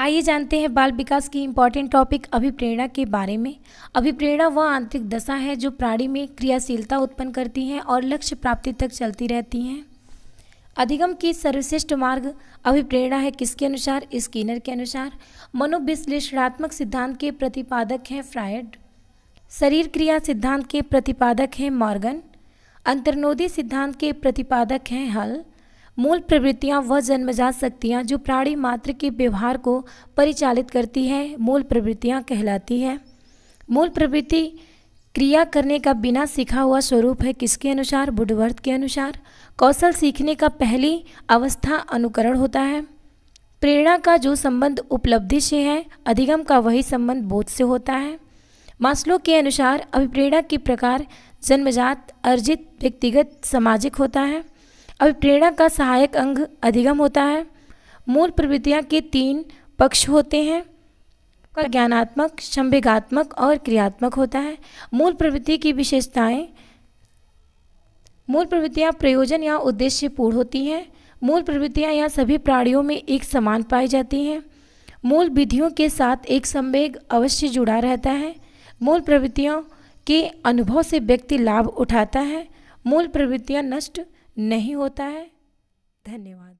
आइए जानते हैं बाल विकास की इम्पॉर्टेंट टॉपिक अभिप्रेरणा के बारे में अभिप्रेरणा वह आंतरिक दशा है जो प्राणी में क्रियाशीलता उत्पन्न करती है और लक्ष्य प्राप्ति तक चलती रहती हैं अधिगम की सर्वश्रेष्ठ मार्ग अभिप्रेरणा है किसके अनुसार स्कीनर के अनुसार मनोविश्लेषणात्मक सिद्धांत के प्रतिपादक हैं फ्रायड शरीर क्रिया सिद्धांत के प्रतिपादक हैं मॉर्गन अंतर्नोदी सिद्धांत के प्रतिपादक हैं हल मूल प्रवृत्तियां वह जन्मजात शक्तियां जो प्राणी मात्र के व्यवहार को परिचालित करती हैं मूल प्रवृत्तियां कहलाती हैं मूल प्रवृत्ति क्रिया करने का बिना सीखा हुआ स्वरूप है किसके अनुसार बुढ़वर्त के अनुसार कौशल सीखने का पहली अवस्था अनुकरण होता है प्रेरणा का जो संबंध उपलब्धि से है अधिगम का वही संबंध बोध से होता है मास्लो के अनुसार अभिप्रेरणा के प्रकार जन्मजात अर्जित व्यक्तिगत सामाजिक होता है अभिप्रेरणा का सहायक अंग अधिगम होता है मूल प्रवृत्तियाँ के तीन पक्ष होते हैं का ज्ञानात्मक संभिगात्मक और क्रियात्मक होता है मूल प्रवृत्ति की विशेषताएं मूल प्रवृत्तियाँ प्रयोजन या उद्देश्य पूर्ण होती हैं मूल प्रवृत्तियाँ या सभी प्राणियों में एक समान पाई जाती हैं मूल विधियों के साथ एक संवेग अवश्य जुड़ा रहता है मूल प्रवृत्तियों के अनुभव से व्यक्ति लाभ उठाता है मूल प्रवृत्तियाँ नष्ट नहीं होता है धन्यवाद